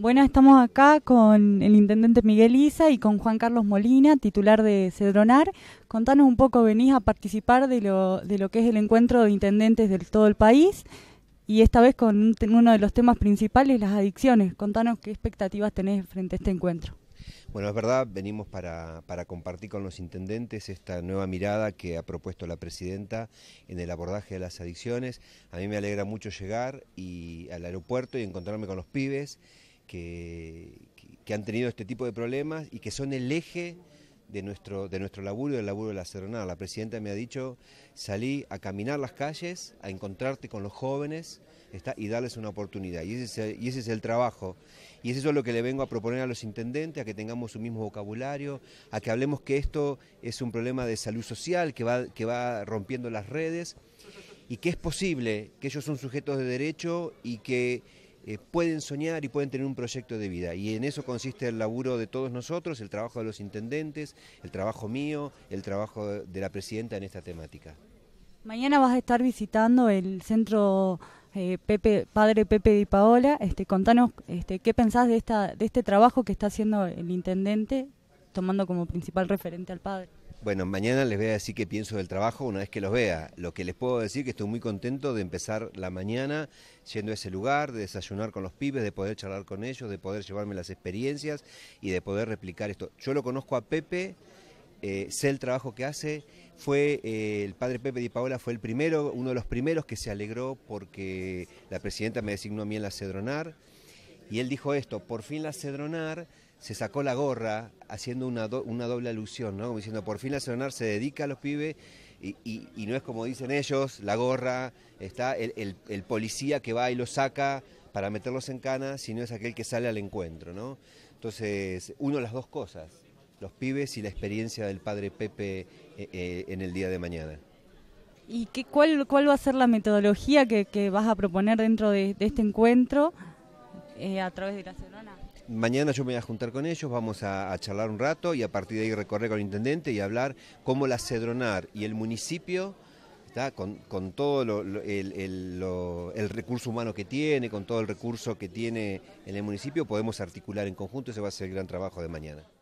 Bueno, estamos acá con el intendente Miguel Isa y con Juan Carlos Molina, titular de Cedronar. Contanos un poco, venís a participar de lo, de lo que es el encuentro de intendentes de todo el país y esta vez con uno de los temas principales, las adicciones. Contanos qué expectativas tenés frente a este encuentro. Bueno, es verdad, venimos para, compartir con los intendentes esta nueva mirada que ha propuesto la presidenta en el abordaje de las adicciones. A mí me alegra mucho llegar y al aeropuerto y encontrarme con los pibes que, han tenido este tipo de problemas y que son el eje de nuestro, de nuestro laburo y del laburo de la Serenada. La presidenta me ha dicho, salí a caminar las calles, a encontrarte con los jóvenes y darles una oportunidad. Y ese, es, y ese es el trabajo. Y es eso lo que le vengo a proponer a los intendentes, a que tengamos un mismo vocabulario, a que hablemos que esto es un problema de salud social que va, que va rompiendo las redes y que es posible, que ellos son sujetos de derecho y que eh, pueden soñar y pueden tener un proyecto de vida. Y en eso consiste el laburo de todos nosotros, el trabajo de los intendentes, el trabajo mío, el trabajo de la presidenta en esta temática. Mañana vas a estar visitando el centro eh, Padre Pepe y Paola. Este, contanos este, qué pensás de, de este trabajo que está haciendo el intendente, tomando como principal referente al padre. Bueno, mañana les voy a decir qué pienso del trabajo una vez que los vea. Lo que les puedo decir es que estoy muy contento de empezar la mañana yendo a ese lugar, de desayunar con los pibes, de poder charlar con ellos, de poder llevarme las experiencias y de poder replicar esto. Yo lo conozco a Pepe, eh, sé el trabajo que hace. Fue eh, el padre Pepe Di Paola fue el primero, uno de los primeros que se alegró porque la presidenta me designó a mí en la Cedronar y él dijo esto: por fin la Cedronar se sacó la gorra haciendo una, una doble alusión, ¿no? Como diciendo, por fin la Sonar se dedica a los pibes y, no es como dicen ellos, la gorra, está el, policía que va y los saca para meterlos en cana, sino es aquel que sale al encuentro, ¿no? Entonces, uno las dos cosas, los pibes y la experiencia del padre Pepe eh, eh, en el día de mañana. ¿Y qué, cuál, cuál va a ser la metodología que, vas a proponer dentro de, este encuentro eh, a través de la semana mañana yo me voy a juntar con ellos, vamos a, charlar un rato y a partir de ahí recorrer con el intendente y hablar cómo la Cedronar y el municipio, está con, todo el, el, recurso humano que tiene, con todo el recurso que tiene en el municipio, podemos articular en conjunto, ese va a ser el gran trabajo de mañana.